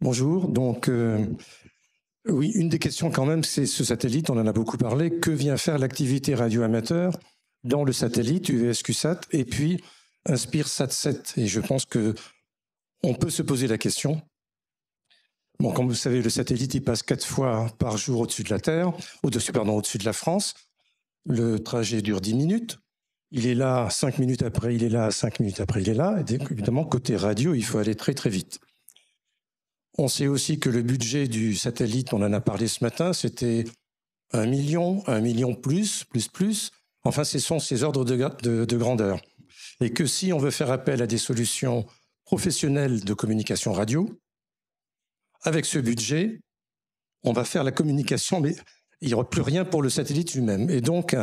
Bonjour. Donc, euh, oui, une des questions quand même, c'est ce satellite, on en a beaucoup parlé. Que vient faire l'activité radioamateur dans le satellite UVSQSAT, et puis inspiresat 7 Et je pense que on peut se poser la question. Bon, comme vous savez, le satellite, il passe quatre fois par jour au-dessus de la Terre, au-dessus, pardon, au-dessus de la France. Le trajet dure dix minutes. Il est là, cinq minutes après, il est là, cinq minutes après, il est là. Et donc, évidemment, côté radio, il faut aller très, très vite. On sait aussi que le budget du satellite, on en a parlé ce matin, c'était un million, un million plus, plus, plus. Enfin, ce sont ces ordres de, grandeur. Et que si on veut faire appel à des solutions professionnelles de communication radio, avec ce budget, on va faire la communication, mais il n'y aura plus rien pour le satellite lui-même. Et donc,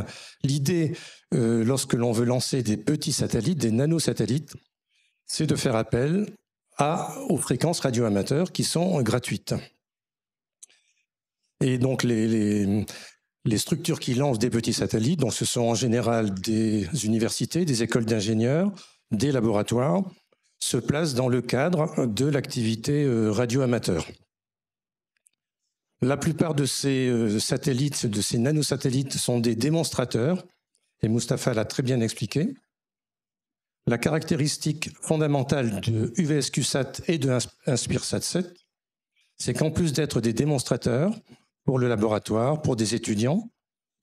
l'idée, euh, lorsque l'on veut lancer des petits satellites, des nanosatellites, c'est de faire appel aux fréquences radioamateurs qui sont gratuites. Et donc les, structures qui lancent des petits satellites, dont ce sont en général des universités, des écoles d'ingénieurs, des laboratoires, se placent dans le cadre de l'activité euh, radioamateur. La plupart de ces euh, satellites, de ces nanosatellites, sont des démonstrateurs, et Mustapha l'a très bien expliqué la caractéristique fondamentale de UVSQSAT et de InspireSat7, c'est qu'en plus d'être des démonstrateurs pour le laboratoire, pour des étudiants,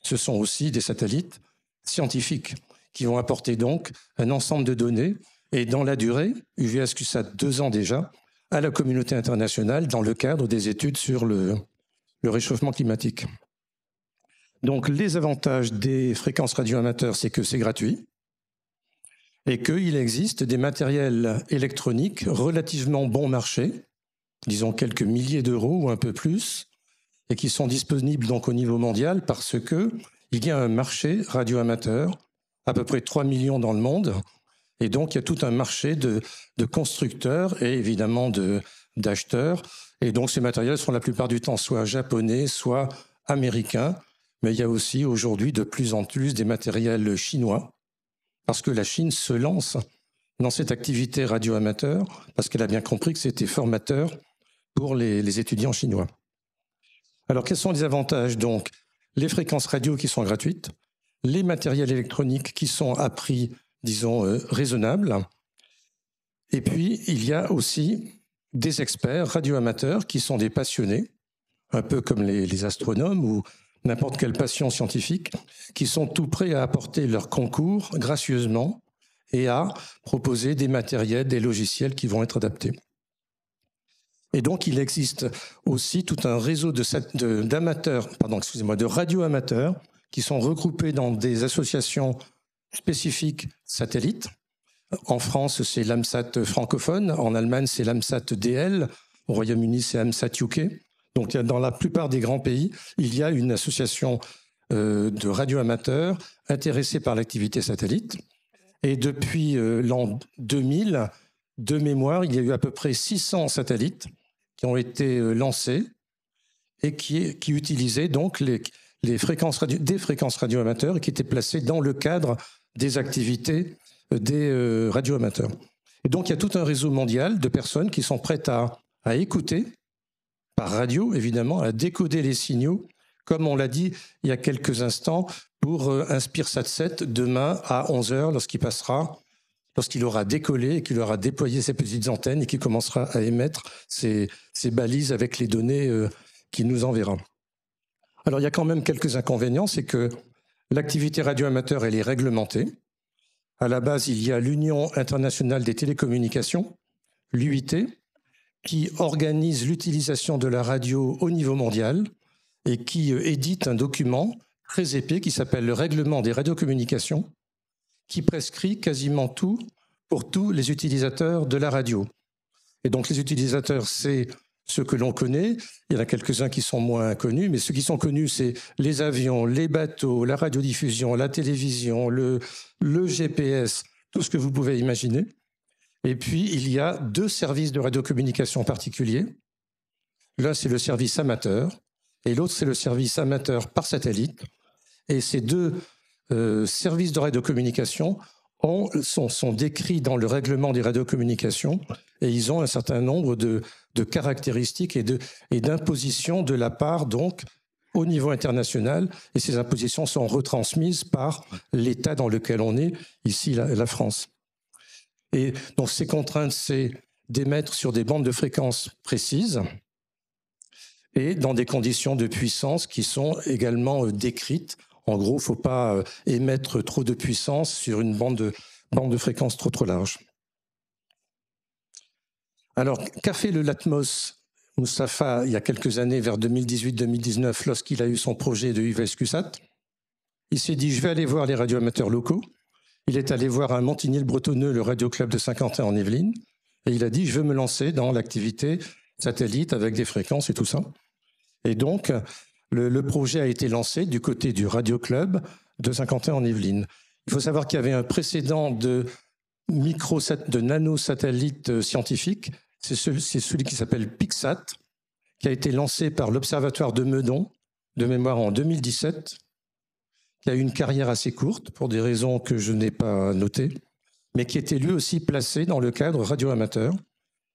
ce sont aussi des satellites scientifiques qui vont apporter donc un ensemble de données et dans la durée, UVSQSAT deux ans déjà, à la communauté internationale dans le cadre des études sur le, le réchauffement climatique. Donc les avantages des fréquences radioamateurs, c'est que c'est gratuit, et qu'il existe des matériels électroniques relativement bon marché, disons quelques milliers d'euros ou un peu plus, et qui sont disponibles donc au niveau mondial parce qu'il y a un marché radioamateur, à peu près 3 millions dans le monde, et donc il y a tout un marché de, de constructeurs et évidemment d'acheteurs. Et donc ces matériels sont la plupart du temps soit japonais, soit américains, mais il y a aussi aujourd'hui de plus en plus des matériels chinois parce que la Chine se lance dans cette activité radio-amateur, parce qu'elle a bien compris que c'était formateur pour les, étudiants chinois. Alors quels sont les avantages donc Les fréquences radio qui sont gratuites, les matériels électroniques qui sont à prix, disons, euh, raisonnable. Et puis, il y a aussi des experts radio-amateurs qui sont des passionnés, un peu comme les astronomes ou n'importe quelle passion scientifique, qui sont tout prêts à apporter leur concours gracieusement et à proposer des matériels, des logiciels qui vont être adaptés. Et donc, il existe aussi tout un réseau d'amateurs, de, pardon, excusez-moi, de radioamateurs qui sont regroupés dans des associations spécifiques satellites. En France, c'est l'AMSAT francophone. En Allemagne, c'est l'AMSAT DL. Au Royaume-Uni, c'est l'AMSAT UK. Donc, dans la plupart des grands pays, il y a une association euh, de radioamateurs intéressés par l'activité satellite. Et depuis euh, l'an 2000, de mémoire, il y a eu à peu près 600 satellites qui ont été euh, lancés et qui, utilisaient donc les, fréquences des fréquences radioamateurs et qui étaient placées dans le cadre des activités des radioamateurs. Et donc, il y a tout un réseau mondial de personnes qui sont prêtes à écouter radio, évidemment, à décoder les signaux, comme on l'a dit il y a quelques instants, pour euh, Inspire SAT7 demain à 11h lorsqu'il passera, lorsqu'il aura décollé et qu'il aura déployé ses petites antennes et qu'il commencera à émettre ses, balises avec les données euh, qu'il nous enverra. Alors il y a quand même quelques inconvénients, c'est que l'activité radioamateur elle est réglementée. À la base, il y a l'Union internationale des télécommunications, l'UIT, qui organise l'utilisation de la radio au niveau mondial et qui euh, édite un document très épais qui s'appelle le règlement des radiocommunications, qui prescrit quasiment tout pour tous les utilisateurs de la radio. Et donc les utilisateurs, c'est ceux que l'on connaît. Il y en a quelques-uns qui sont moins connus, mais ceux qui sont connus, c'est les avions, les bateaux, la radiodiffusion, la télévision, le, le GPS, tout ce que vous pouvez imaginer. Et puis, il y a deux services de radiocommunication particuliers. L'un, c'est le service amateur, et l'autre, c'est le service amateur par satellite. Et ces deux euh, services de radiocommunication sont, décrits dans le règlement des radiocommunications, et ils ont un certain nombre de, caractéristiques et d'impositions de, la part, donc, au niveau international, et ces impositions sont retransmises par l'État dans lequel on est, ici la France. Et donc ces contraintes, c'est d'émettre sur des bandes de fréquences précises et dans des conditions de puissance qui sont également euh, décrites. En gros, il ne faut pas euh, émettre trop de puissance sur une bande de, bande de fréquences trop trop large. Alors, qu'a fait le LATMOS Mustafa il y a quelques années, vers 2018-2019, lorsqu'il a eu son projet de UVSQSAT Il s'est dit, je vais aller voir les radioamateurs locaux, il est allé voir à Montigny-le-Bretonneux, le Radio Club de Saint-Quentin en Yvelines, et il a dit Je veux me lancer dans l'activité satellite avec des fréquences et tout ça. Et donc, le, projet a été lancé du côté du Radio Club de Saint-Quentin en Yvelines. Il faut savoir qu'il y avait un précédent de, micro de nanosatellites euh, scientifiques. C'est celui qui s'appelle Pixat, qui a été lancé par l'Observatoire de Meudon, de mémoire en 2017, qui a eu une carrière assez courte pour des raisons que je n'ai pas notées, mais qui était lui aussi placé dans le cadre radioamateur.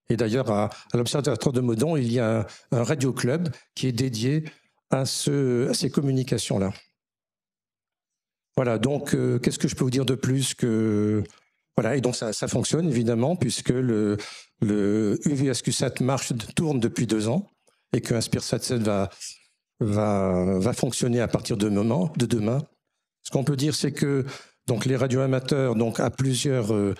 Et d'ailleurs, à, l'Observatoire de Modon, il y a un, radio club qui est dédié à, ce, à ces communications-là. Voilà, donc euh, qu'est-ce que je peux vous dire de plus que. Voilà, et donc ça, fonctionne évidemment, puisque le, le UVSQSAT marche, tourne depuis deux ans, et que InspireSat 7 va, va, va fonctionner à partir de, moment, de demain. Ce qu'on peut dire, c'est que donc les radioamateurs, donc à plusieurs, euh,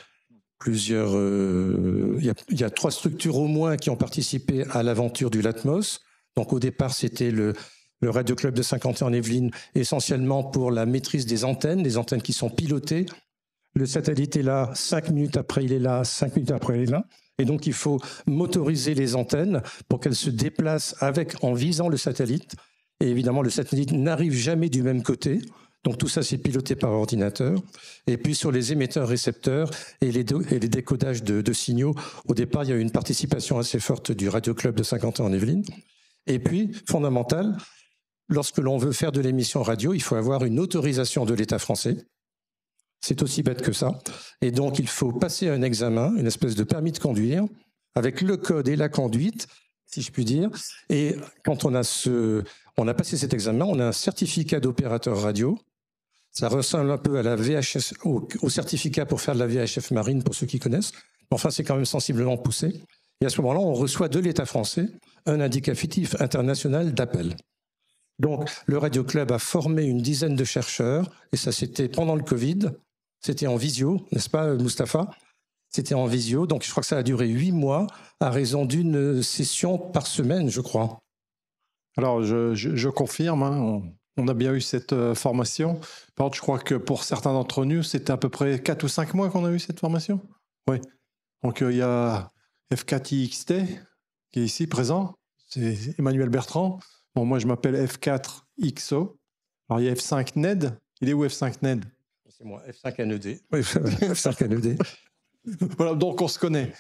plusieurs, euh, il y, y, a trois structures au moins qui ont participé à l'aventure du Latmos. Donc au départ, c'était le, le Radio Club de Saint-Quentin en Yvelines, essentiellement pour la maîtrise des antennes, des antennes qui sont pilotées. Le satellite est là, cinq minutes après il est là, cinq minutes après il est là. Et donc il faut motoriser les antennes pour qu'elles se déplacent avec, en visant le satellite. Et évidemment, le satellite n'arrive jamais du même côté. Donc tout ça, c'est piloté par ordinateur. Et puis sur les émetteurs-récepteurs et les, décodages de, signaux, au départ, il y a eu une participation assez forte du Radio Club de saint ans en Yvelines. Et puis, fondamental, lorsque l'on veut faire de l'émission radio, il faut avoir une autorisation de l'État français. C'est aussi bête que ça. Et donc, il faut passer un examen, une espèce de permis de conduire, avec le code et la conduite, si je puis dire. Et quand on a, ce, on a passé cet examen, on a un certificat d'opérateur radio ça ressemble un peu à la VHS, au, certificat pour faire de la VHF marine, pour ceux qui connaissent. Enfin, c'est quand même sensiblement poussé. Et à ce moment-là, on reçoit de l'État français un indicatif international d'appel. Donc, le Radio Club a formé une dizaine de chercheurs, et ça, c'était pendant le Covid. C'était en visio, n'est-ce pas, Mustapha C'était en visio. Donc, je crois que ça a duré huit mois, à raison d'une session par semaine, je crois. Alors, je, confirme, hein, on a bien eu cette euh, formation. Par contre, je crois que pour certains d'entre nous, c'était à peu près 4 ou 5 mois qu'on a eu cette formation. Oui. Donc, euh, il y a F4IXT qui est ici présent. C'est Emmanuel Bertrand. Bon, moi, je m'appelle F4XO. Alors, il y a F5NED. Il est où F5NED C'est moi, F5NED. Oui, F5NED. voilà, donc on se connaît.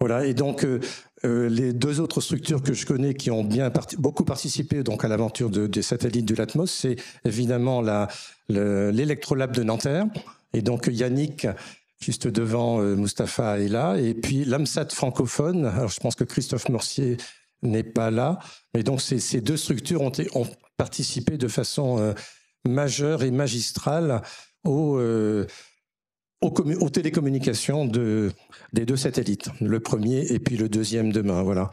Voilà, et donc euh, euh, les deux autres structures que je connais qui ont bien beaucoup participé donc à l'aventure des satellites de l'Atmos, c'est évidemment l'électrolab de Nanterre. Et donc Yannick, juste devant euh, Mustapha, est là. Et puis l'AMSAT francophone, alors je pense que Christophe Morcier n'est pas là. Mais donc ces, deux structures ont, ont, participé de façon majeure et magistrale au aux, télécommunications des deux satellites, le premier et puis le deuxième demain. Voilà.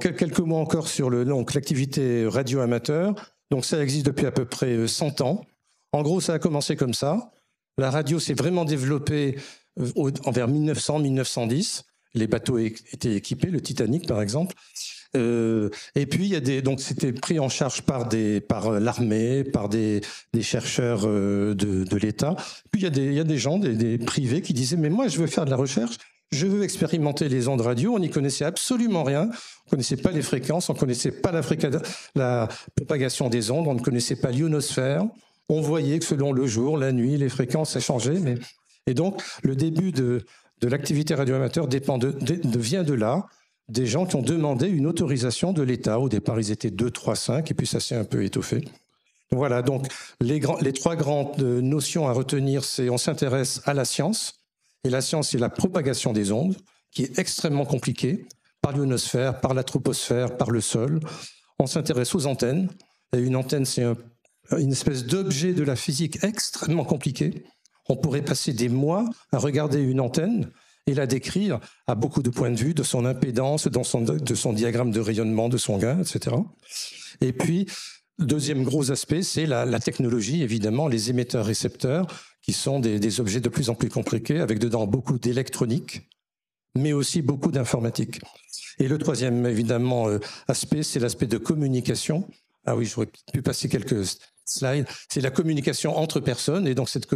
quelques mots encore sur l'activité radio amateur. Donc ça existe depuis à peu près 100 euh, ans. En gros, ça a commencé comme ça. La radio s'est vraiment développée euh, envers 1900-1910. Les bateaux étaient équipés, le Titanic par exemple. Euh, et puis il y a des donc c'était pris en charge par des par euh, l'armée, par des, chercheurs euh, de, de l'État. Puis il y a des il y a des gens des, des privés qui disaient mais moi je veux faire de la recherche. Je veux expérimenter les ondes radio. On n'y connaissait absolument rien. On connaissait pas les fréquences. On connaissait pas la, propagation des ondes. On ne connaissait pas l'ionosphère. On voyait que selon le jour, la nuit, les fréquences changeaient. Mais... Et donc, le début de, de l'activité radioamateur dépend de, vient de là des gens qui ont demandé une autorisation de l'État. Au départ, ils étaient 2, 3, 5, et puis ça s'est un peu étoffé. Voilà, donc les, trois grandes euh, notions à retenir, c'est on s'intéresse à la science, et la science, c'est la propagation des ondes, qui est extrêmement compliquée, par l'ionosphère, par la troposphère, par le sol. On s'intéresse aux antennes, et une antenne, c'est une espèce d'objet de la physique extrêmement compliqué. On pourrait passer des mois à regarder une antenne, et la décrire à beaucoup de points de vue, de son impédance, de son diagramme de rayonnement, de son gain, etc. Et puis, deuxième gros aspect, c'est la, technologie, évidemment, les émetteurs-récepteurs, qui sont des, objets de plus en plus compliqués, avec dedans beaucoup d'électronique, mais aussi beaucoup d'informatique. Et le troisième, évidemment, euh, aspect, c'est l'aspect de communication. Ah oui, j'aurais pu passer quelques slides. C'est la communication entre personnes. Et donc, cette,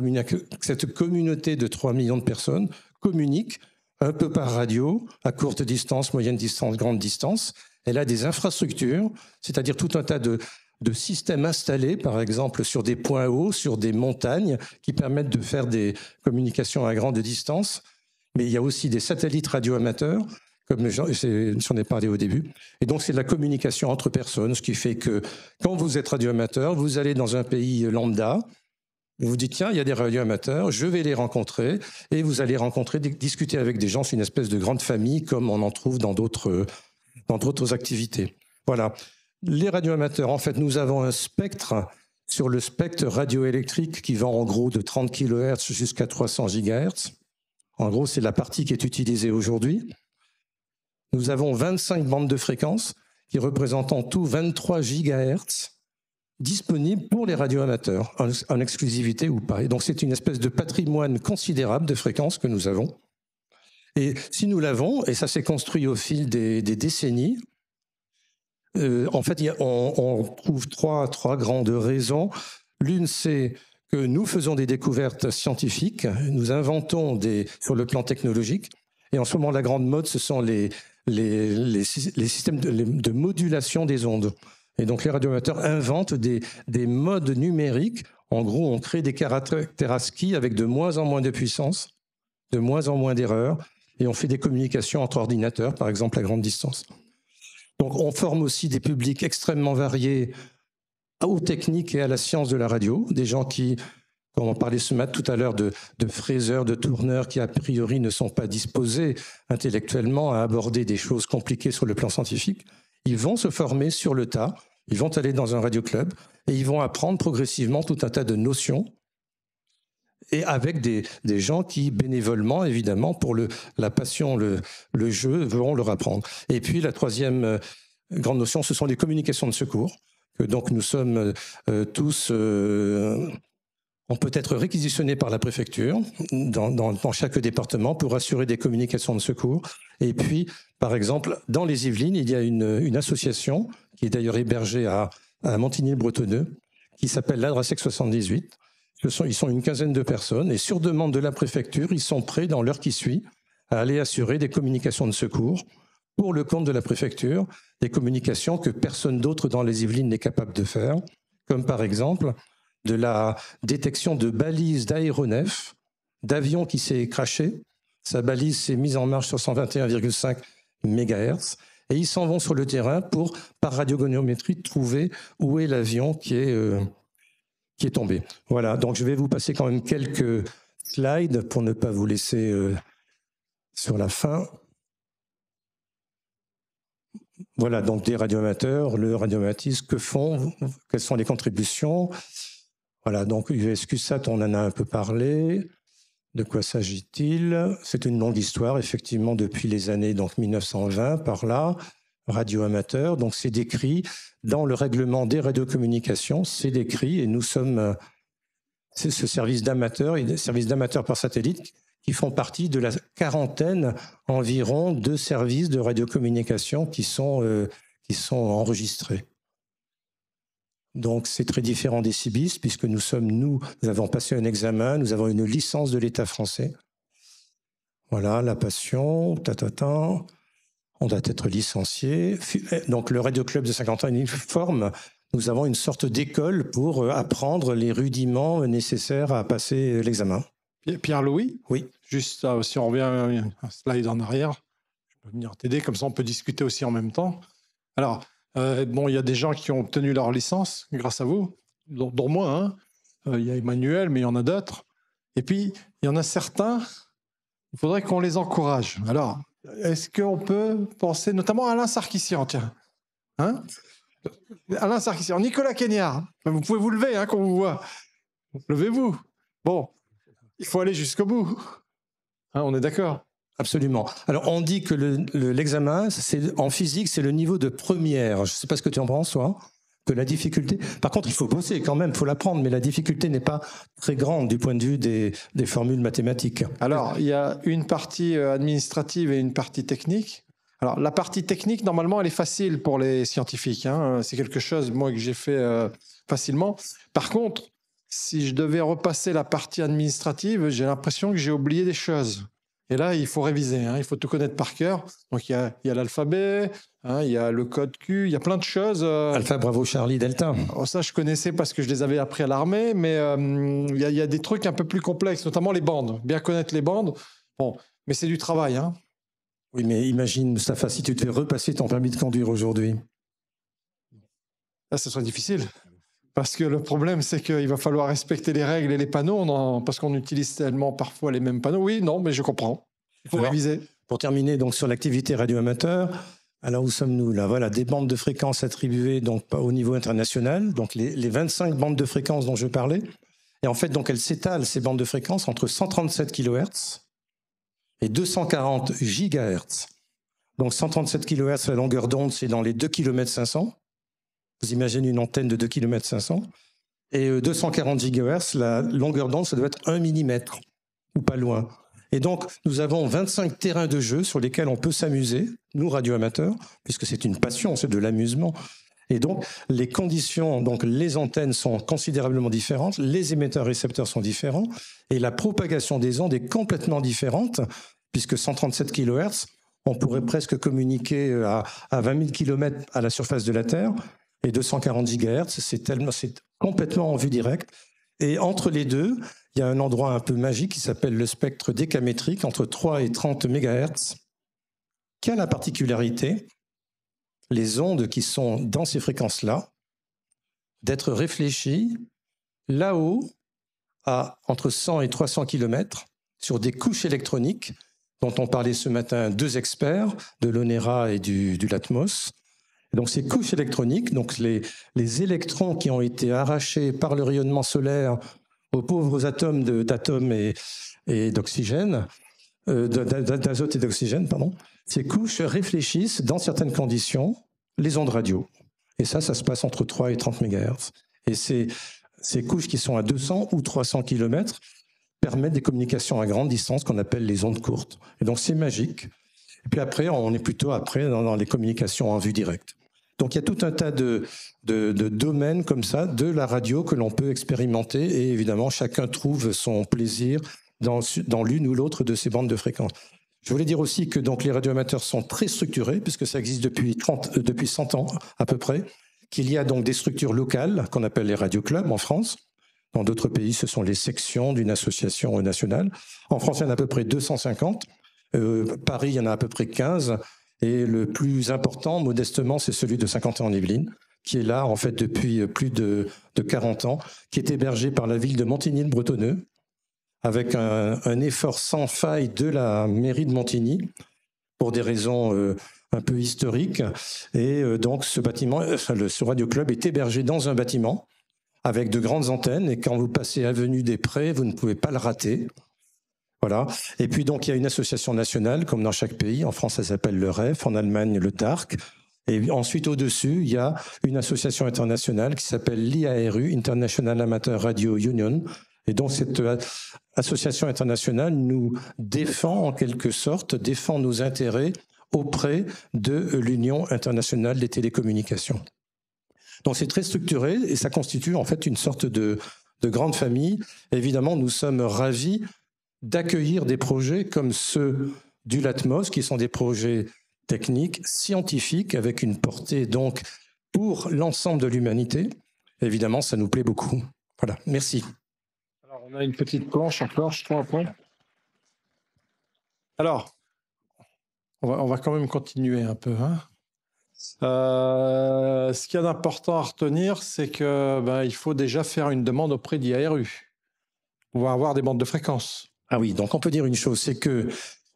cette communauté de 3 millions de personnes communique un peu par radio, à courte distance, moyenne distance, grande distance. Elle a des infrastructures, c'est-à-dire tout un tas de, de, systèmes installés, par exemple sur des points hauts, sur des montagnes, qui permettent de faire des communications à grande distance. Mais il y a aussi des satellites radioamateurs, comme j'en ai parlé au début. Et donc c'est de la communication entre personnes, ce qui fait que quand vous êtes radioamateur, vous allez dans un pays lambda, vous vous dites, tiens, il y a des radioamateurs, je vais les rencontrer, et vous allez rencontrer, discuter avec des gens, c'est une espèce de grande famille, comme on en trouve dans d'autres, dans d'autres activités. Voilà. Les radioamateurs, en fait, nous avons un spectre sur le spectre radioélectrique qui va en gros de 30 kHz jusqu'à 300 GHz. En gros, c'est la partie qui est utilisée aujourd'hui. Nous avons 25 bandes de fréquences qui représentent en tout 23 GHz disponible pour les radioamateurs, en, en exclusivité ou pas. Et donc c'est une espèce de patrimoine considérable de fréquences que nous avons. Et si nous l'avons, et ça s'est construit au fil des, décennies, euh, en fait, on, trouve trois, trois grandes raisons. L'une, c'est que nous faisons des découvertes scientifiques, nous inventons des, sur le plan technologique, et en ce moment, la grande mode, ce sont les, les, les, systèmes de modulation des ondes. Et donc les radiomateurs inventent des, modes numériques. En gros, on crée des caractères ASCII avec de moins en moins de puissance, de moins en moins d'erreurs, et on fait des communications entre ordinateurs, par exemple à grande distance. Donc on forme aussi des publics extrêmement variés aux techniques et à la science de la radio, des gens qui, comme on parlait ce matin tout à l'heure de, de fraiseurs, de tourneurs qui a priori ne sont pas disposés intellectuellement à aborder des choses compliquées sur le plan scientifique, ils vont se former sur le tas, ils vont aller dans un radio club et ils vont apprendre progressivement tout un tas de notions et avec des, gens qui, bénévolement, évidemment, pour le, la passion, le, jeu, vont leur apprendre. Et puis, la troisième euh, grande notion, ce sont les communications de secours, donc nous sommes euh, tous euh, on peut être réquisitionné par la préfecture dans, chaque département pour assurer des communications de secours. Et puis, par exemple, dans les Yvelines, il y a une, association qui est d'ailleurs hébergée à, Montigny-le-Bretonneux qui s'appelle l'Adrasec 78. ils sont une quinzaine de personnes et sur demande de la préfecture, ils sont prêts dans l'heure qui suit à aller assurer des communications de secours pour le compte de la préfecture, des communications que personne d'autre dans les Yvelines n'est capable de faire, comme par exemple de la détection de balises d'aéronefs, d'avions qui s'est craché. Sa balise s'est mise en marche sur 121,5 MHz. Et ils s'en vont sur le terrain pour, par radiogoniométrie, trouver où est l'avion qui est, euh, qui est tombé. Voilà, donc je vais vous passer quand même quelques slides pour ne pas vous laisser euh, sur la fin. Voilà, donc des radiomateurs, le radiomatisme, que font, quelles sont les contributions voilà, donc USQSAT, on en a un peu parlé. De quoi s'agit-il C'est une longue histoire, effectivement, depuis les années donc 1920, par là, radio amateur. Donc c'est décrit dans le règlement des radiocommunications, c'est décrit, et nous sommes c'est ce service d'amateur et des services d'amateurs par satellite qui font partie de la quarantaine environ de services de radiocommunication qui sont euh, enregistrés. Donc c'est très différent des CIBIS, puisque nous sommes, nous, nous avons passé un examen, nous avons une licence de l'État français. Voilà, la passion, tatata, on doit être licencié. Eh, donc le Radio Club de 50 ans est une forme, nous avons une sorte d'école pour euh, apprendre les rudiments nécessaires à passer l'examen. Pierre-Louis Oui. Juste euh, si on revient un slide en arrière, je peux venir t'aider, comme ça on peut discuter aussi en même temps. Alors, euh, bon, il y a des gens qui ont obtenu leur licence grâce à vous, dont, moi. Hein. Euh, il y a Emmanuel, mais il y en a d'autres. Et puis, il y en a certains, il faudrait qu'on les encourage. Alors, est-ce qu'on peut penser notamment à Alain Sarkissian, tiens hein? Alain Sarkissian, Nicolas Kenyard, vous pouvez vous lever hein, qu'on vous voit. Levez-vous. Bon, il faut aller jusqu'au bout. on est d'accord Absolument. Alors, on dit que l'examen, c'est en physique, c'est le niveau de première. Je ne sais pas ce que tu en penses, toi que la difficulté. Par contre, il faut bosser quand même, il faut l'apprendre, mais la difficulté n'est pas très grande du point de vue des, formules mathématiques. Alors, il y a une partie euh, administrative et une partie technique. Alors, la partie technique, normalement, elle est facile pour les scientifiques. Hein. C'est quelque chose, moi, que j'ai fait euh, facilement. Par contre, si je devais repasser la partie administrative, j'ai l'impression que j'ai oublié des choses. Et là, il faut réviser, hein. il faut tout connaître par cœur. Donc il y a, l'alphabet, hein, il y a le code Q, il y a plein de choses. Euh. Alpha, bravo, Charlie, Delta. Oh, ça, je connaissais parce que je les avais appris à l'armée, mais euh, il y, a des trucs un peu plus complexes, notamment les bandes. Bien connaître les bandes, bon, mais c'est du travail. Hein. Oui, mais imagine, Mustafa, si tu te fais repasser ton permis de conduire aujourd'hui. Ça, ah, ce serait difficile. Parce que le problème, c'est qu'il va falloir respecter les règles et les panneaux, parce qu'on utilise tellement parfois les mêmes panneaux. Oui, non, mais je comprends. Il faut réviser. Pour terminer donc sur l'activité radioamateur, alors où sommes-nous là Voilà, des bandes de fréquences attribuées donc au niveau international, donc les, 25 bandes de fréquences dont je parlais. Et en fait, donc elles s'étalent, ces bandes de fréquences, entre 137 kHz et 240 GHz. Donc 137 kHz, la longueur d'onde, c'est dans les 2 km 500. Vous imaginez une antenne de 2 km 500 et 240 euh, GHz, la longueur d'onde, ça doit être 1 mm ou pas loin. Et donc, nous avons 25 terrains de jeu sur lesquels on peut s'amuser, nous radioamateurs, puisque c'est une passion, c'est de l'amusement. Et donc, les conditions, donc les antennes sont considérablement différentes, les émetteurs-récepteurs sont différents, et la propagation des ondes est complètement différente, puisque 137 kHz, on pourrait presque communiquer euh, à, à 20 000 km à la surface de la Terre, et 240 GHz. C'est complètement en vue directe. Et entre les deux, il y a un endroit un peu magique qui s'appelle le spectre décamétrique, entre 3 et 30 MHz, qui a la particularité, les ondes qui sont dans ces fréquences-là, d'être réfléchies là-haut à entre 100 et 300 km sur des couches électroniques dont ont parlé ce matin deux experts, de l'ONERA et du, du LATMOS, donc ces couches électroniques, donc les, les, électrons qui ont été arrachés par le rayonnement solaire aux pauvres atomes d'atomes et, et d'oxygène, euh, d'azote et d'oxygène, pardon, ces couches réfléchissent dans certaines conditions les ondes radio. Et ça, ça se passe entre 3 et 30 MHz. Et ces, ces couches qui sont à 200 ou 300 km permettent des communications à grande distance qu'on appelle les ondes courtes. Et donc c'est magique. Et puis après, on est plutôt après dans, les communications en vue directe. Donc il y a tout un tas de, domaines comme ça de la radio que l'on peut expérimenter et évidemment chacun trouve son plaisir dans, l'une ou l'autre de ces bandes de fréquences. Je voulais dire aussi que donc les radioamateurs sont très structurés puisque ça existe depuis, euh, depuis 100 ans à peu près, qu'il y a donc des structures locales qu'on appelle les clubs en France. Dans d'autres pays, ce sont les sections d'une association nationale. En France, il y en a à peu près 250. Euh, Paris, il y en a à peu près 15. Et le plus important, modestement, c'est celui de saint quentin en Yvelines, qui est là, en fait, depuis euh, plus de, 40 ans, qui est hébergé par la ville de Montigny-le-Bretonneux, avec un, effort sans faille de la mairie de Montigny, pour des raisons euh, un peu historiques. Et donc, ce bâtiment, ce Radio Club est hébergé dans un bâtiment avec de grandes antennes. Et quand vous passez Avenue des Prés, vous ne pouvez pas le rater. Voilà. Et puis donc il y a une association nationale, comme dans chaque pays. En France, ça s'appelle le REF, en Allemagne, le TARC. Et ensuite, au-dessus, il y a une association internationale qui s'appelle l'IARU, International Amateur Radio Union. Et donc cette euh, association internationale nous défend en quelque sorte, défend nos intérêts auprès de l'Union internationale des télécommunications. Donc c'est très structuré et ça constitue en fait une sorte de, de grande famille. Évidemment, nous sommes ravis d'accueillir des projets comme ceux du LATMOS, qui sont des projets techniques, scientifiques, avec une portée donc pour l'ensemble de l'humanité. Évidemment, ça nous plaît beaucoup. Voilà, merci. Alors, on a une petite planche encore, je crois, point. Alors, on va, on va, quand même continuer un peu. Hein. Euh, ce qu'il y a d'important à retenir, c'est que ben, il faut déjà faire une demande auprès d'IARU. On va avoir des bandes de fréquences. Ah oui, donc on peut dire une chose, c'est que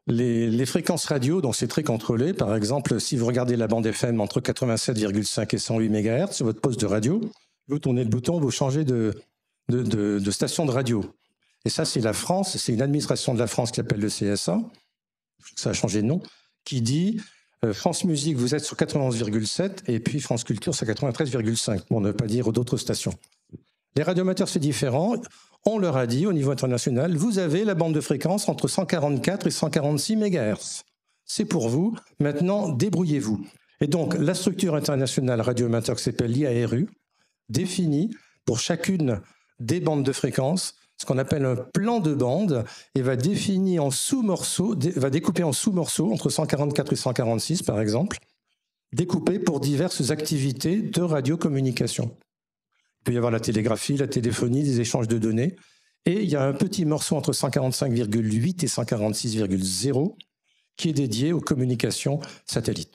les, fréquences radio, donc c'est très contrôlé, par exemple, si vous regardez la bande FM entre 87,5 et 108 MHz sur votre poste de radio, vous tournez le bouton, vous changez de, station de radio. Et ça, c'est la France, c'est une administration de la France qui appelle le CSA, ça a changé de nom, qui dit euh, France Musique, vous êtes sur 91,7 et puis France Culture sur 93,5, bon, on ne pas dire d'autres stations. Les radiomateurs c'est différent. On leur a dit au niveau international, vous avez la bande de fréquence entre 144 et 146 MHz. C'est pour vous. Maintenant, débrouillez-vous. Et donc, la structure internationale radiomateur, qui s'appelle l'IARU définit pour chacune des bandes de fréquence ce qu'on appelle un plan de bande et va définir en sous-morceaux, va découper en sous-morceaux entre 144 et 146 par exemple, découpé pour diverses activités de radiocommunication. Il peut y avoir la télégraphie, la téléphonie, des échanges de données. Et il y a un petit morceau entre 145,8 et 146,0 qui est dédié aux communications satellites.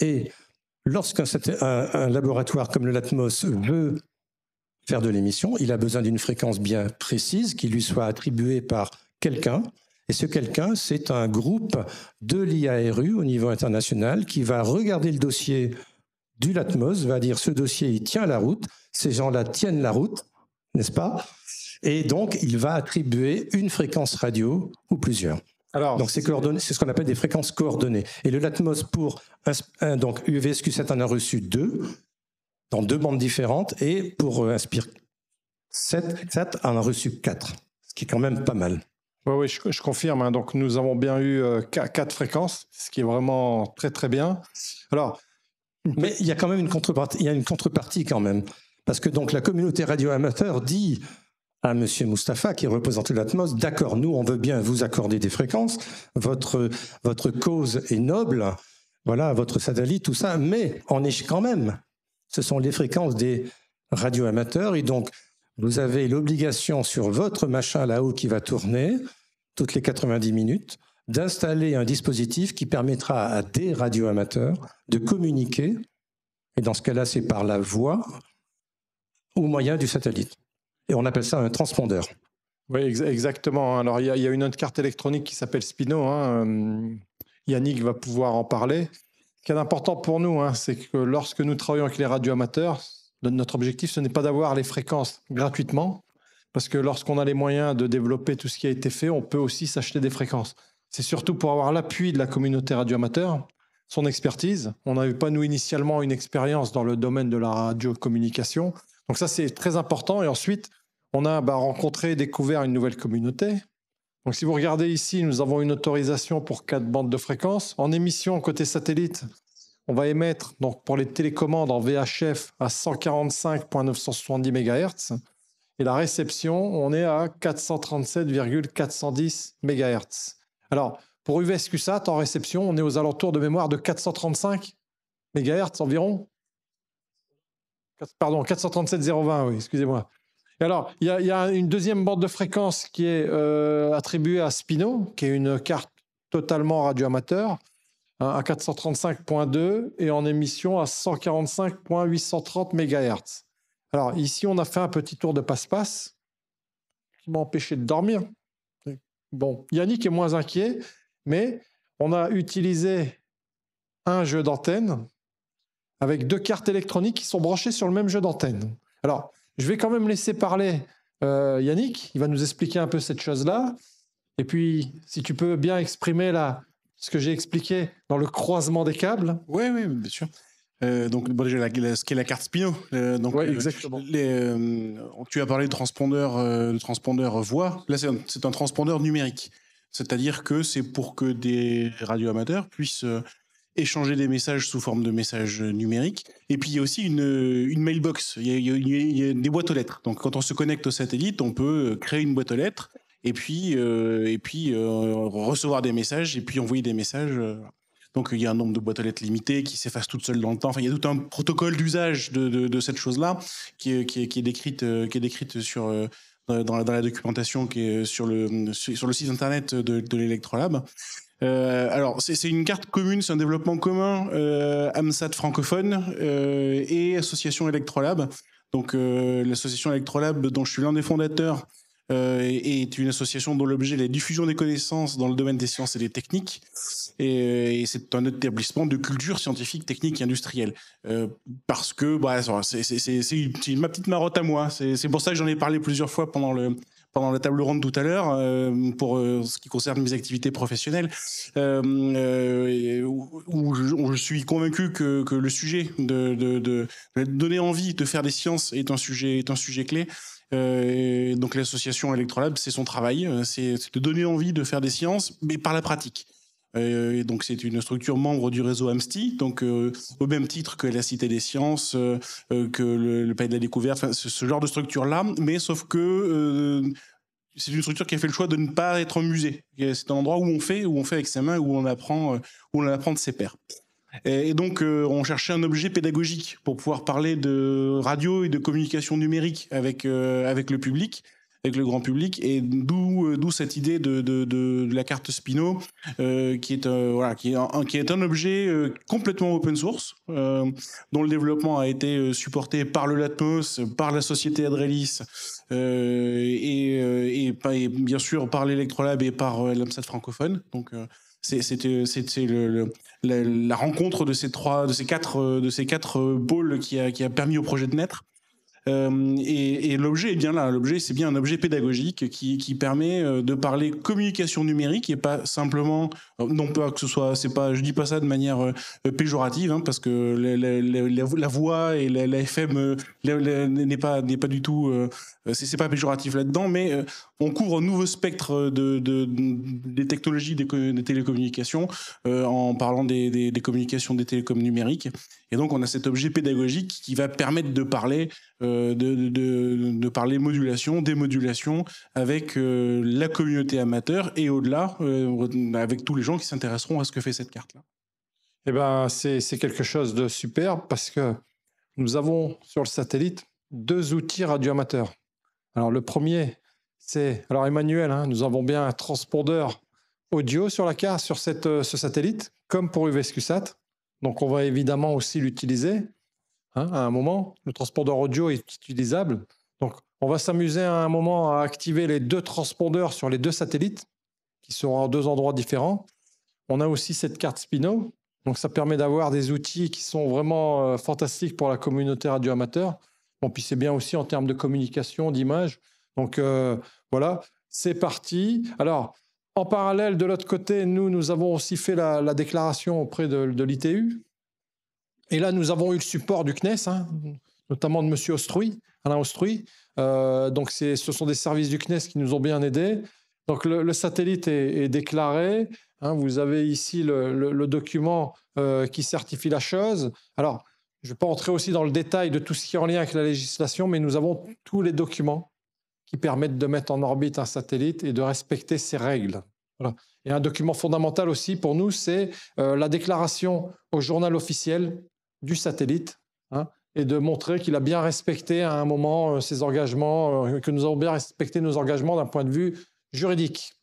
Et lorsqu'un laboratoire comme le LATMOS veut faire de l'émission, il a besoin d'une fréquence bien précise qui lui soit attribuée par quelqu'un. Et ce quelqu'un, c'est un groupe de l'IARU au niveau international qui va regarder le dossier du Latmos va dire ce dossier, il tient la route, ces gens-là tiennent la route, n'est-ce pas Et donc, il va attribuer une fréquence radio ou plusieurs. Alors, donc, c'est ce qu'on appelle des fréquences coordonnées. Et le Latmos pour donc UVSQ7 en a reçu deux, dans deux bandes différentes, et pour Inspire euh, 7, en a reçu quatre, ce qui est quand même pas mal. Oui, je, confirme. Hein. Donc, nous avons bien eu euh, quatre fréquences, ce qui est vraiment très, très bien. Alors, mais il y a quand même une contrepartie, il y a une contrepartie quand même. Parce que donc la communauté radioamateur dit à M. Mustapha, qui représente l'Atmos, d'accord, nous, on veut bien vous accorder des fréquences, votre, cause est noble, voilà, votre satellite, tout ça, mais on est quand même, ce sont les fréquences des radioamateurs, et donc vous avez l'obligation sur votre machin là-haut qui va tourner toutes les 90 minutes d'installer un dispositif qui permettra à des radioamateurs de communiquer, et dans ce cas-là, c'est par la voix, au moyen du satellite. Et on appelle ça un transpondeur. Oui, exactement. Hein. Alors, il y, a une autre carte électronique qui s'appelle Spino. Hein. Euh, Yannick va pouvoir en parler. Ce qui est important pour nous, hein, c'est que lorsque nous travaillons avec les radioamateurs, notre objectif, ce n'est pas d'avoir les fréquences gratuitement, parce que lorsqu'on a les moyens de développer tout ce qui a été fait, on peut aussi s'acheter des fréquences. C'est surtout pour avoir l'appui de la communauté radioamateur, son expertise. On n'avait pas, nous, initialement, une expérience dans le domaine de la radiocommunication. Donc ça, c'est très important. Et ensuite, on a bah, rencontré et découvert une nouvelle communauté. Donc si vous regardez ici, nous avons une autorisation pour quatre bandes de fréquences. En émission, côté satellite, on va émettre donc, pour les télécommandes en VHF à 145.970 MHz. Et la réception, on est à 437,410 MHz. Alors, pour UvSQSAT, en réception, on est aux alentours de mémoire de 435 MHz environ. Pardon, 437,020, oui, excusez-moi. Et alors, il y, a une deuxième bande de fréquence qui est euh, attribuée à Spino, qui est une carte totalement radioamateur, hein, à 435.2 et en émission à 145.830 MHz. Alors, ici, on a fait un petit tour de passe-passe qui m'a empêché de dormir. Bon, Yannick est moins inquiet, mais on a utilisé un jeu d'antenne avec deux cartes électroniques qui sont branchées sur le même jeu d'antenne. Alors, je vais quand même laisser parler euh, Yannick, il va nous expliquer un peu cette chose-là. Et puis, si tu peux bien exprimer là ce que j'ai expliqué dans le croisement des câbles. Oui, oui, bien sûr. Euh, donc, la, la, ce qu'est la carte Spino. Euh, donc, euh, exactement. tu as parlé de transpondeur, de transpondeur voix. Là, c'est un, transpondeur numérique. C'est-à-dire que c'est pour que des radioamateurs puissent échanger des messages sous forme de messages numériques. Et puis, il y a aussi une, mailbox, il y, a, des boîtes aux lettres. Donc, quand on se connecte au satellite, on peut créer une boîte aux lettres et puis, et puis recevoir des messages et puis envoyer des messages. Donc il y a un nombre de boîtes aux lettres limitées qui s'effacent toutes seules dans le temps. Enfin, il y a tout un protocole d'usage de, de, cette chose-là qui, qui, qui, est décrite, euh, qui est décrite sur, euh, dans, la, dans la documentation qui est sur le, sur le site internet de, l'Electrolab. Euh, alors, c'est une carte commune, c'est un développement commun, AMSAT francophone et Association Electrolab. Donc, l'association Electrolab, dont je suis l'un des fondateurs, euh, est une association dont l'objet est la diffusion des connaissances dans le domaine des sciences et des techniques. Et, euh, c'est un établissement de culture scientifique, technique et industrielle. Euh, parce que bah, c'est ma petite marotte à moi. C'est pour ça que j'en ai parlé plusieurs fois pendant le, pendant la table ronde tout à l'heure pour ce qui concerne mes activités professionnelles, où, je, suis convaincu que, que le sujet de, de, donner envie de faire des sciences est un sujet, est un sujet clé. Euh, donc l'association Electrolab, c'est son travail, euh, c'est de donner envie de faire des sciences, mais par la pratique. Euh, donc c'est une structure membre du réseau Amsti donc au même titre que la Cité des Sciences, que le, Pays de la Découverte, ce, ce, genre de structure-là, mais sauf que c'est une structure qui a fait le choix de ne pas être musée. C'est un endroit où on fait, où on fait avec ses mains, où on apprend, où on apprend de ses pairs. Et donc, euh, on cherchait un objet pédagogique pour pouvoir parler de radio et de communication numérique avec, euh, avec le public, avec le grand public, et d'où euh, d'où cette idée de, de, la carte Spino, qui, est, voilà, qui, est un, objet complètement open source, dont le développement a été supporté par le Latmos, par la société Adrelis, et, et, bien sûr par l'Electrolab et par l'AMSAT francophone. Donc, euh, c'était la, rencontre de ces trois, de ces quatre, euh, de ces quatre pôles euh, qui a, qui a permis au projet de naître. et, l'objet est bien là. L'objet, c'est bien un objet pédagogique qui, permet de parler communication numérique et pas simplement, non pas que ce soit, c'est pas, je dis pas ça de manière péjorative, hein, parce que la, la, voix et la, FM n'est pas n'est pas du tout, c'est pas péjoratif là-dedans, mais on couvre un nouveau spectre de, des technologies des, télécommunications euh, en parlant des, communications des télécoms numériques. Et donc, on a cet objet pédagogique qui va permettre de parler, euh, de, de, parler modulation, démodulation avec euh, la communauté amateur et au-delà, avec tous les gens qui s'intéresseront à ce que fait cette carte-là. Eh ben, c'est quelque chose de superbe parce que nous avons sur le satellite deux outils radioamateurs. Alors, le premier, c'est alors Emmanuel, hein, nous avons bien un transpondeur audio sur la carte, sur euh, ce satellite, comme pour UVSQSat. Donc on va évidemment aussi l'utiliser hein, à un moment. Le transpondeur audio est utilisable. Donc on va s'amuser à un moment à activer les deux transpondeurs sur les deux satellites qui seront en deux endroits différents. On a aussi cette carte Spino. Donc ça permet d'avoir des outils qui sont vraiment euh, fantastiques pour la communauté radio amateur. Bon, puis c'est bien aussi en termes de communication, d'image. Donc euh, voilà, c'est parti. Alors, en parallèle, de l'autre côté, nous, nous avons aussi fait la, déclaration auprès de, l'ITU. Et là, nous avons eu le support du CNES, hein, notamment de M. Ostruy, Alain Ostruy. Euh, donc, ce sont des services du CNES qui nous ont bien aidés. Donc, le, satellite est, déclaré. Hein. vous avez ici le, document euh, qui certifie la chose. Alors, je ne vais pas entrer aussi dans le détail de tout ce qui est en lien avec la législation, mais nous avons tous les documents qui permettent de mettre en orbite un satellite et de respecter ses règles. Et un document fondamental aussi pour nous, c'est euh, la déclaration au journal officiel du satellite hein, et de montrer qu'il a bien respecté à un moment euh, ses engagements, euh, que nous avons bien respecté nos engagements d'un point de vue juridique.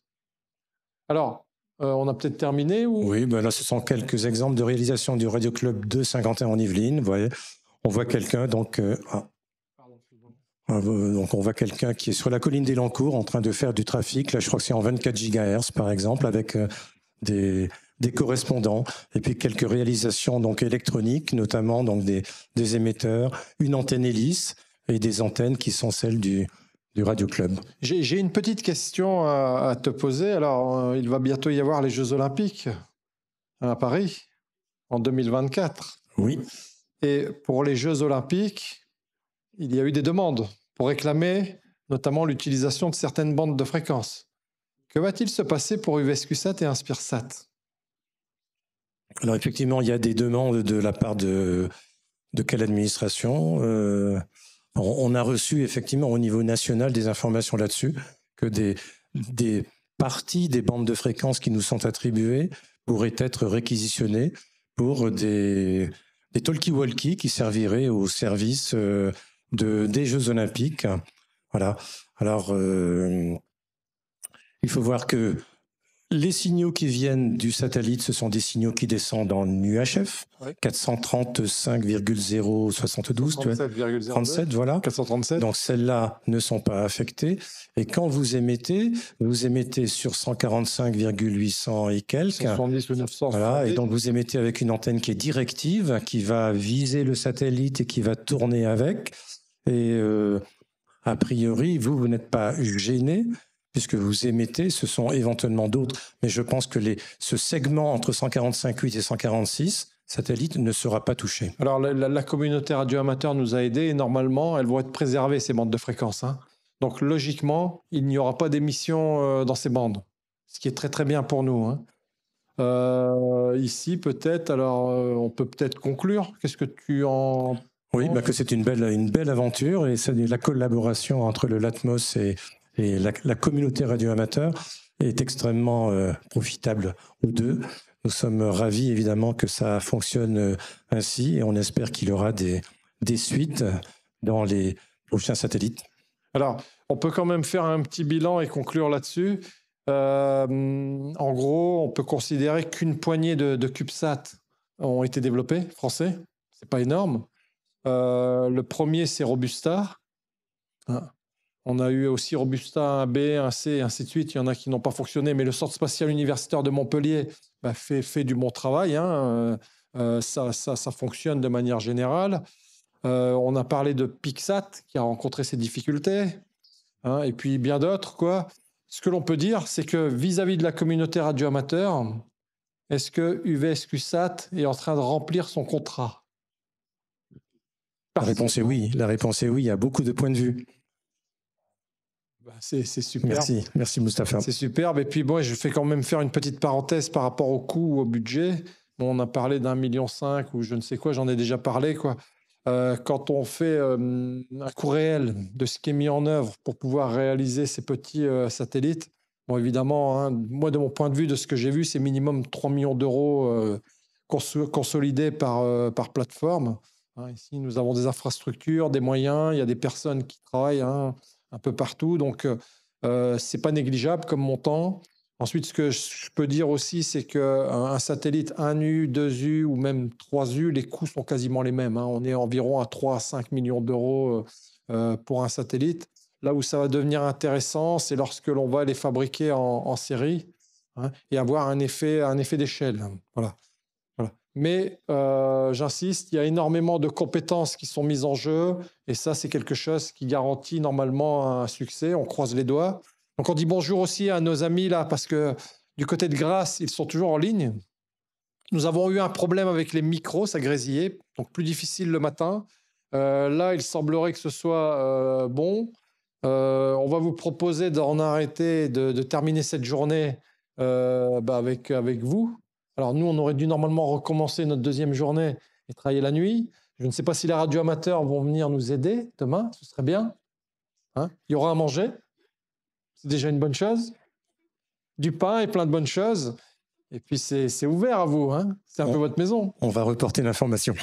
Alors, on a peut-être terminé Oui, ben là, ce sont quelques exemples de réalisation du Radio Club de en Yvelines. Vous voyez, on voit quelqu'un donc ah, bah, bah, donc on voit quelqu'un qui est sur la colline des Lancours en train de faire du trafic. Là, je crois que c'est en 24 GHz par exemple, avec euh, des, correspondants et puis quelques réalisations donc électroniques, notamment donc des, émetteurs, une antenne hélice et des antennes qui sont celles du, Radio Club. J'ai une petite question à, te poser. Alors, euh, il va bientôt y avoir les Jeux Olympiques hein, à Paris en 2024. Oui. Et pour les Jeux Olympiques, il y a eu des demandes pour réclamer notamment l'utilisation de certaines bandes de fréquences. Que va-t-il se passer pour UVSQSat et InspireSat Alors effectivement, il y a des demandes de la part de, de quelle administration euh, On a reçu effectivement au niveau national des informations là-dessus, que des, des parties des bandes de fréquences qui nous sont attribuées pourraient être réquisitionnées pour des, des talkie-walkie qui serviraient au service... Euh, de, des Jeux Olympiques. Voilà. Alors, euh, il faut voir que les signaux qui viennent du satellite, ce sont des signaux qui descendent en UHF, ouais. 435,072, 37, voilà. 437. Donc celles-là ne sont pas affectées. Et quand vous émettez, vous émettez sur 145,800 et quelques. ou 900. Voilà. Et donc vous émettez avec une antenne qui est directive, qui va viser le satellite et qui va tourner avec. Et euh, a priori, vous, vous n'êtes pas gêné puisque vous émettez, ce sont éventuellement d'autres, mais je pense que les, ce segment entre 145.8 et 146 satellites ne sera pas touché. Alors la, communauté radio communauté radioamateur nous a aidés et normalement, elles vont être préservées, ces bandes de fréquence. Hein. Donc logiquement, il n'y aura pas d'émission euh, dans ces bandes, ce qui est très très bien pour nous. Hein. Euh, ici, peut-être, alors on peut peut-être conclure. Qu'est-ce que tu en oui, bah, que c'est une belle, une belle aventure et la collaboration entre le Latmos et, la, communauté radioamateur est extrêmement euh, profitable aux deux. Nous sommes ravis évidemment que ça fonctionne euh, ainsi et on espère qu'il y aura des, des suites dans les prochains satellites. Alors, on peut quand même faire un petit bilan et conclure là-dessus. Euh, en gros, on peut considérer qu'une poignée de, de CubeSat ont été développés français. C'est pas énorme. Euh, le premier, c'est Robusta. Ah. On a eu aussi Robusta un b un c et ainsi de suite. Il y en a qui n'ont pas fonctionné, mais le Centre spatial universitaire de Montpellier bah, fait, du bon travail. Hein. Euh, euh, ça, fonctionne de manière générale. on a parlé de Pixat qui a rencontré ses difficultés, hein, et puis bien d'autres. Quoi. Ce que l'on peut dire, c'est que vis-à-vis -vis de la communauté radioamateur, est-ce que UVSQSat est en train de remplir son contrat la réponse est oui. La réponse est oui. Il y a beaucoup de points de vue. Bah, c'est super. Merci, merci Moustapha. C'est superbe. Et puis bon, je fais quand même faire une petite parenthèse par rapport au coût, ou au budget. Bon, on a parlé d'un million cinq ou je ne sais quoi, j'en ai déjà parlé quoi. Euh, quand on fait euh, un coût réel de ce qui est mis en œuvre pour pouvoir réaliser ces petits euh, satellites, bon évidemment, hein, moi de mon point de vue, de ce que j'ai vu, c'est minimum 3 millions d'euros consolidés par, par plateforme. Hein, ici, nous avons des infrastructures, des moyens, il y a des personnes qui travaillent hein, un peu partout, donc euh, euh, c'est pas négligeable comme montant. Ensuite, ce que je peux dire aussi, c'est qu'un satellite 1U, 2U ou même 3U, les coûts sont quasiment les mêmes. Hein. On est environ à 3 à 5 millions d'euros euh, euh, pour un satellite. Là où ça va devenir intéressant, c'est lorsque l'on va les fabriquer en, série et avoir un effet, un effet d'échelle. Voilà. Mais euh, j'insiste, il y a énormément de compétences qui sont mises en jeu, et ça, c'est quelque chose qui garantit normalement un succès. On croise les doigts. Donc, on dit bonjour aussi à nos amis là, parce que du côté de Grasse, ils sont toujours en ligne. Nous avons eu un problème avec les micros, ça grésillait, donc plus difficile le matin. Euh, là, il semblerait que ce soit euh, bon. on va vous proposer d'en arrêter, de, terminer cette journée bah, avec, avec vous, alors nous, on aurait dû normalement recommencer notre deuxième journée et travailler la nuit. Je ne sais pas si les radioamateurs vont venir nous aider demain, ce serait bien. Hein. Il y aura à manger, c'est déjà une bonne chose. Du pain et plein de bonnes choses. Et puis c'est ouvert à vous, hein. c'est un peu votre maison. On va reporter l'information.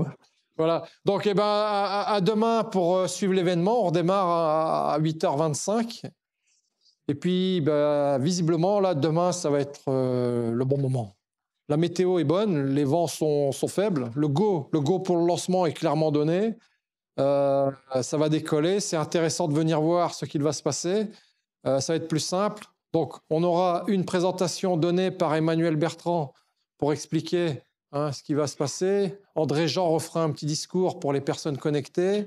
voilà, donc eh ben, à, demain pour euh, suivre l'événement, on redémarre à, 8h25. Et puis, bah, visiblement, là, demain, ça va être euh, le bon moment. La météo est bonne, les vents sont, faibles. Le go, le go pour le lancement est clairement donné. Euh, ça va décoller. C'est intéressant de venir voir ce qu'il va se passer. Euh, ça va être plus simple. Donc, on aura une présentation donnée par Emmanuel Bertrand pour expliquer hein, ce qui va se passer. André Jean refera un petit discours pour les personnes connectées.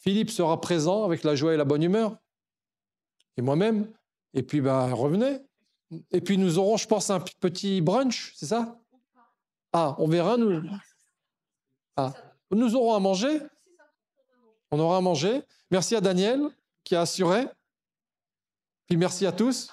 Philippe sera présent avec la joie et la bonne humeur. Et moi-même. Et puis, bah, revenez. Et puis, nous aurons, je pense, un petit brunch, c'est ça ah, on verra, nous. Ah, ah. nous aurons à manger. On aura à manger. Merci à Daniel qui a assuré. Puis merci à tous.